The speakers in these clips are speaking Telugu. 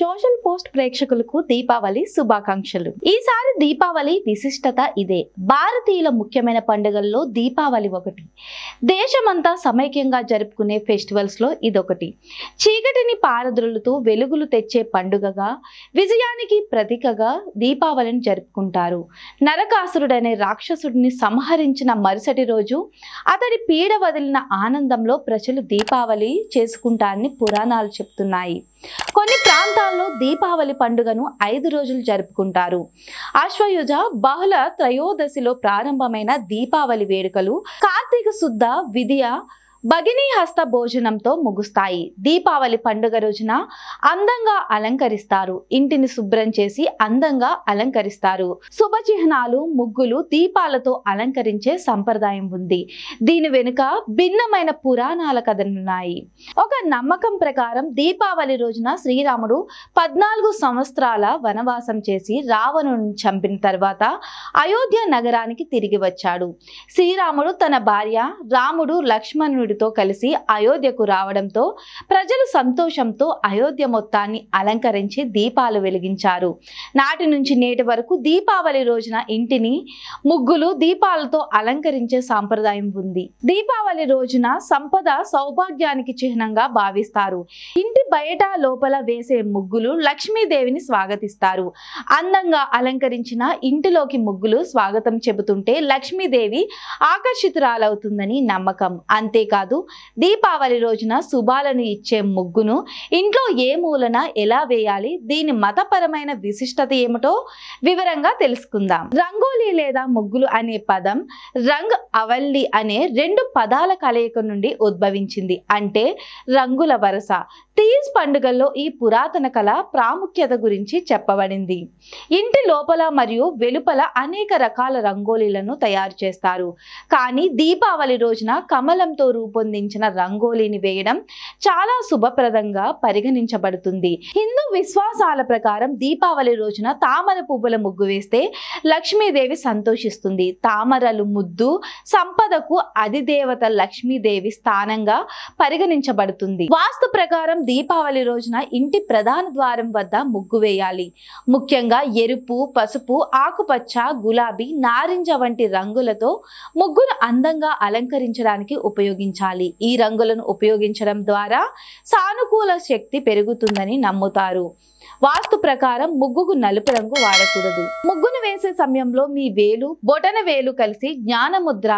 సోషల్ పోస్ట్ ప్రేక్షకులకు దీపావళి శుభాకాంక్షలు ఈసారి దీపావళి విశిష్టత ఇదే భారతీయుల ముఖ్యమైన పండుగల్లో దీపావళి ఒకటి దేశమంతా సమైక్యంగా జరుపుకునే ఫెస్టివల్స్లో ఇదొకటి చీకటిని పారద్రులతో వెలుగులు తెచ్చే పండుగగా విజయానికి ప్రతీకగా దీపావళిని జరుపుకుంటారు నరకాసురుడనే రాక్షసుడిని సంహరించిన మరుసటి రోజు అతడి పీడ వదిలిన ఆనందంలో ప్రజలు దీపావళి చేసుకుంటారని పురాణాలు చెప్తున్నాయి కొన్ని ప్రాంతాల్లో దీపావళి పండుగను ఐదు రోజులు జరుపుకుంటారు అశ్వయుజ బహుళ త్రయోదశిలో ప్రారంభమైన దీపావళి వేడుకలు కార్తీక శుద్ధ విధియ భగినీ హస్త భోజనంతో ముగుస్తాయి దీపావళి పండుగ రోజున అందంగా అలంకరిస్తారు ఇంటిని శుభ్రం చేసి అందంగా అలంకరిస్తారు శుభచిహ్నాలు ముగ్గులు దీపాలతో అలంకరించే సంప్రదాయం ఉంది దీని వెనుక భిన్నమైన పురాణాల కథలున్నాయి ఒక నమ్మకం ప్రకారం దీపావళి రోజున శ్రీరాముడు పద్నాలుగు సంవత్సరాల వనవాసం చేసి రావణుని చంపిన తర్వాత అయోధ్య నగరానికి తిరిగి వచ్చాడు శ్రీరాముడు తన భార్య రాముడు లక్ష్మణుడు రాముడితో కలిసి అయోధ్యకు రావడంతో ప్రజలు సంతోషంతో అయోధ్య మొత్తాన్ని అలంకరించి దీపాలు వెలిగించారు నాటి నుంచి నేటి వరకు దీపావళి రోజున ఇంటిని ముగ్గులు దీపాలతో అలంకరించే సాంప్రదాయం ఉంది దీపావళి రోజున సంపద సౌభాగ్యానికి చిహ్నంగా భావిస్తారు ఇంటి బయట లోపల వేసే ముగ్గులు లక్ష్మీదేవిని స్వాగతిస్తారు అందంగా అలంకరించిన ఇంటిలోకి ముగ్గులు స్వాగతం చెబుతుంటే లక్ష్మీదేవి ఆకర్షితురాలవుతుందని నమ్మకం అంతేకాదు కాదు దీపావళి రోజున శుభాలను ఇచ్చే ముగ్గును ఇంట్లో ఏ మూలన ఎలా వేయాలి దీని మతపరమైన విశిష్టత ఏమిటో వివరంగా తెలుసుకుందాం రంగోలీ లేదా ముగ్గులు అనే పదం రంగ్ అవల్లి అనే రెండు పదాల కలయిక నుండి ఉద్భవించింది అంటే రంగుల వరస తీజ్ పండుగల్లో ఈ పురాతన కళ ప్రాముఖ్యత గురించి చెప్పబడింది ఇంటి లోపల మరియు వెలుపల అనేక రకాల రంగోలీలను తయారు చేస్తారు కానీ దీపావళి రోజున కమలంతో రూపు రూపొందించిన రంగోలీని వేయడం చాలా శుభప్రదంగా పరిగణించబడుతుంది హిందూ విశ్వాసాల ప్రకారం దీపావళి రోజున తామర పువ్వుల ముగ్గు వేస్తే లక్ష్మీదేవి సంతోషిస్తుంది తామరలు ముద్దు సంపదకు అధిదేవత లక్ష్మీదేవి స్థానంగా పరిగణించబడుతుంది వాస్తు ప్రకారం దీపావళి రోజున ఇంటి ప్రధాన ద్వారం వద్ద ముగ్గు వేయాలి ముఖ్యంగా ఎరుపు పసుపు ఆకుపచ్చ గులాబీ నారింజ వంటి రంగులతో ముగ్గును అందంగా అలంకరించడానికి ఉపయోగించాలి ఉపయోగించాలి ఈ రంగులను ఉపయోగించడం ద్వారా సానుకూల శక్తి పెరుగుతుందని నమ్ముతారు వాస్తు ప్రకారం ముగ్గుకు నలుపు రంగు వాడకూడదు ముగ్గును వేసే సమయంలో మీ వేలు బొటన వేలు కలిసి జ్ఞానముద్ర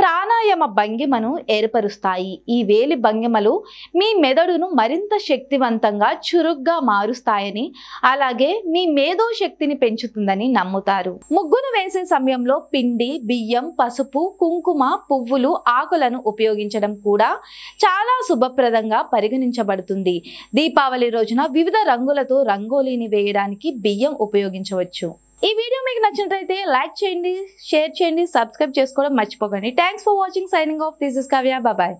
ప్రాణాయామ భంగిమను ఏర్పరుస్తాయి ఈ వేలి భంగిమలు మీ మెదడును మరింత శక్తివంతంగా చురుగ్గా మారుస్తాయని అలాగే మీ మేధో శక్తిని పెంచుతుందని నమ్ముతారు ముగ్గును వేసే సమయంలో పిండి బియ్యం పసుపు కుంకుమ పువ్వులు ఆకులను ఉపయోగించడం కూడా చాలా శుభప్రదంగా పరిగణించబడుతుంది దీపావళి రోజున వివిధ రంగులతో రంగు రంగోలీని వేయడానికి బియ్యం ఉపయోగించవచ్చు ఈ వీడియో మీకు నచ్చినట్లయితే లైక్ చేయండి షేర్ చేయండి సబ్స్క్రైబ్ చేసుకోవడం మర్చిపోకండి thanks for watching signing off this is Kavya బాబాయ్